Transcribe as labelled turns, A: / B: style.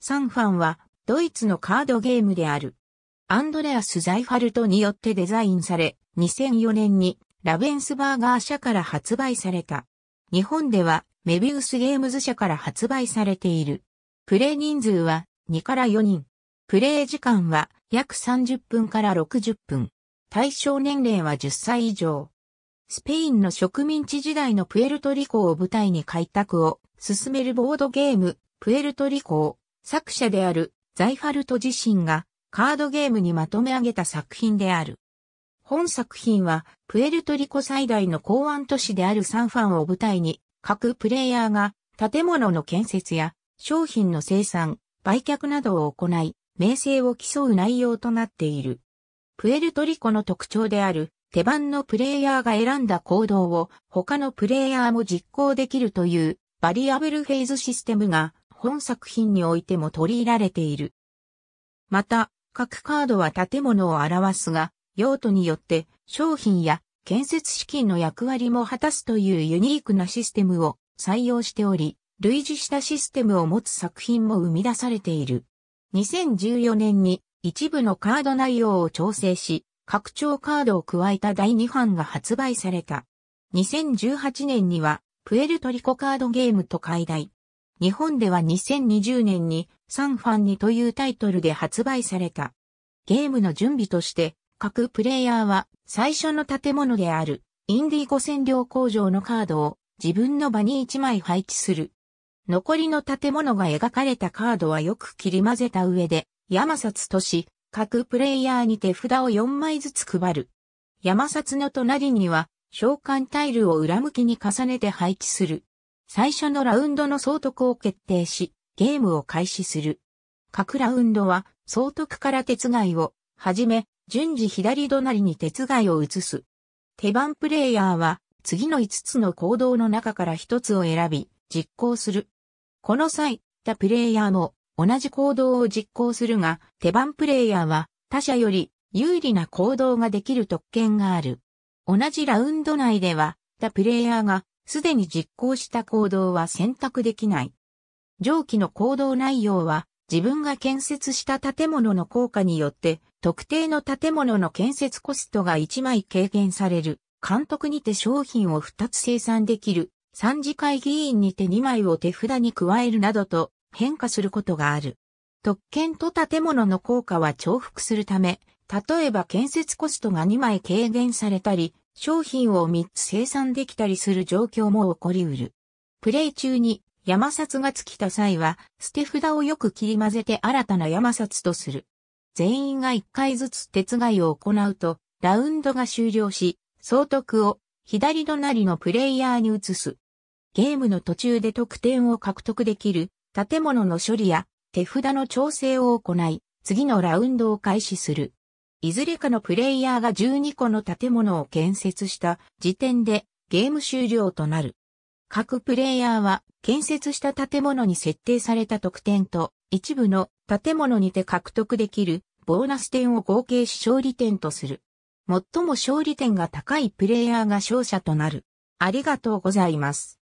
A: サンファンはドイツのカードゲームである。アンドレアス・ザイファルトによってデザインされ、2004年にラベンスバーガー社から発売された。日本ではメビウスゲームズ社から発売されている。プレイ人数は2から4人。プレイ時間は約30分から60分。対象年齢は10歳以上。スペインの植民地時代のプエルトリコを舞台に開拓を進めるボードゲーム、プエルトリコを作者であるザイファルト自身がカードゲームにまとめ上げた作品である。本作品はプエルトリコ最大の港湾都市であるサンファンを舞台に各プレイヤーが建物の建設や商品の生産、売却などを行い、名声を競う内容となっている。プエルトリコの特徴である手番のプレイヤーが選んだ行動を他のプレイヤーも実行できるというバリアブルフェイズシステムが本作品においても取り入られている。また、各カードは建物を表すが、用途によって商品や建設資金の役割も果たすというユニークなシステムを採用しており、類似したシステムを持つ作品も生み出されている。2014年に一部のカード内容を調整し、拡張カードを加えた第2版が発売された。2018年には、プエルトリコカードゲームと解題、日本では2020年にサンファンにというタイトルで発売された。ゲームの準備として各プレイヤーは最初の建物であるインディゴ占領工場のカードを自分の場に1枚配置する。残りの建物が描かれたカードはよく切り混ぜた上で山札とし各プレイヤーに手札を4枚ずつ配る。山札の隣には召喚タイルを裏向きに重ねて配置する。最初のラウンドの総督を決定し、ゲームを開始する。各ラウンドは、総督から鉄外を、はじめ、順次左隣に鉄外を移す。手番プレイヤーは、次の5つの行動の中から1つを選び、実行する。この際、他プレイヤーも、同じ行動を実行するが、手番プレイヤーは、他者より、有利な行動ができる特権がある。同じラウンド内では、他プレイヤーが、すでに実行した行動は選択できない。上記の行動内容は、自分が建設した建物の効果によって、特定の建物の建設コストが1枚軽減される。監督にて商品を2つ生産できる。三次会議員にて2枚を手札に加えるなどと変化することがある。特権と建物の効果は重複するため、例えば建設コストが2枚軽減されたり、商品を3つ生産できたりする状況も起こりうる。プレイ中に山札が尽きた際は、捨て札をよく切り混ぜて新たな山札とする。全員が1回ずつ手伝いを行うと、ラウンドが終了し、総督を左隣のプレイヤーに移す。ゲームの途中で得点を獲得できる建物の処理や手札の調整を行い、次のラウンドを開始する。いずれかのプレイヤーが12個の建物を建設した時点でゲーム終了となる。各プレイヤーは建設した建物に設定された得点と一部の建物にて獲得できるボーナス点を合計し勝利点とする。最も勝利点が高いプレイヤーが勝者となる。ありがとうございます。